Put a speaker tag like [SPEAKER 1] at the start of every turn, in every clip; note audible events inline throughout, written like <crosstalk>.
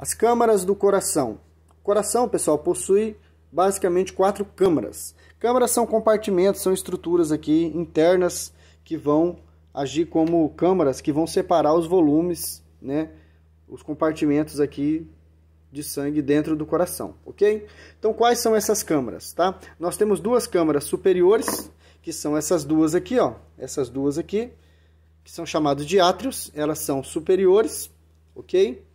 [SPEAKER 1] As câmaras do coração. O coração, pessoal, possui basicamente quatro câmaras. Câmaras são compartimentos, são estruturas aqui internas que vão agir como câmaras que vão separar os volumes, né? Os compartimentos aqui de sangue dentro do coração, ok? Então, quais são essas câmaras, tá? Nós temos duas câmaras superiores, que são essas duas aqui, ó. Essas duas aqui, que são chamadas de átrios, elas são superiores, ok?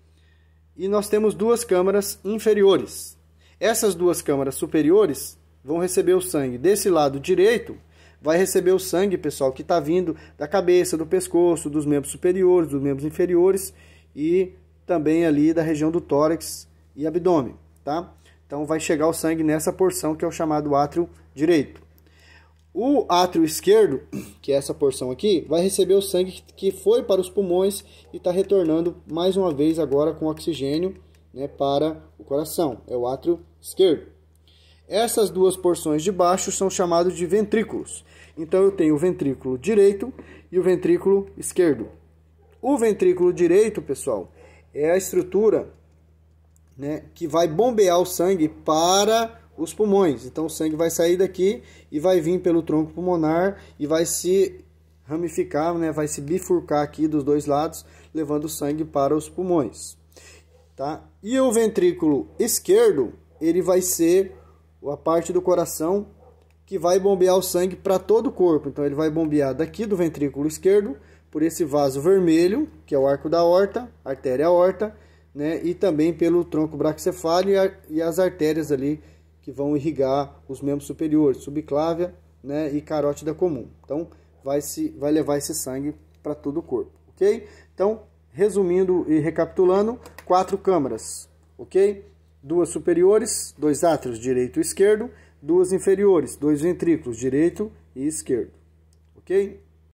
[SPEAKER 1] e nós temos duas câmaras inferiores. Essas duas câmaras superiores vão receber o sangue. Desse lado direito, vai receber o sangue, pessoal, que está vindo da cabeça, do pescoço, dos membros superiores, dos membros inferiores e também ali da região do tórax e abdômen, tá? Então vai chegar o sangue nessa porção que é o chamado átrio direito. O átrio esquerdo, <clears throat> que é essa porção aqui, vai receber o sangue que foi para os pulmões e está retornando mais uma vez agora com oxigênio né, para o coração. É o átrio esquerdo. Essas duas porções de baixo são chamadas de ventrículos. Então eu tenho o ventrículo direito e o ventrículo esquerdo. O ventrículo direito, pessoal, é a estrutura né, que vai bombear o sangue para os pulmões. Então o sangue vai sair daqui e vai vir pelo tronco pulmonar e vai se ramificar, né, vai se bifurcar aqui dos dois lados, levando o sangue para os pulmões. Tá? E o ventrículo esquerdo, ele vai ser a parte do coração que vai bombear o sangue para todo o corpo. Então ele vai bombear daqui do ventrículo esquerdo por esse vaso vermelho, que é o arco da aorta, artéria aorta, né, e também pelo tronco braxefálico e as artérias ali que vão irrigar os membros superiores, subclávia né, e carótida comum. Então, vai, se, vai levar esse sangue para todo o corpo, ok? Então, resumindo e recapitulando, quatro câmaras, ok? Duas superiores, dois átrios, direito e esquerdo, duas inferiores, dois ventrículos, direito e esquerdo, ok?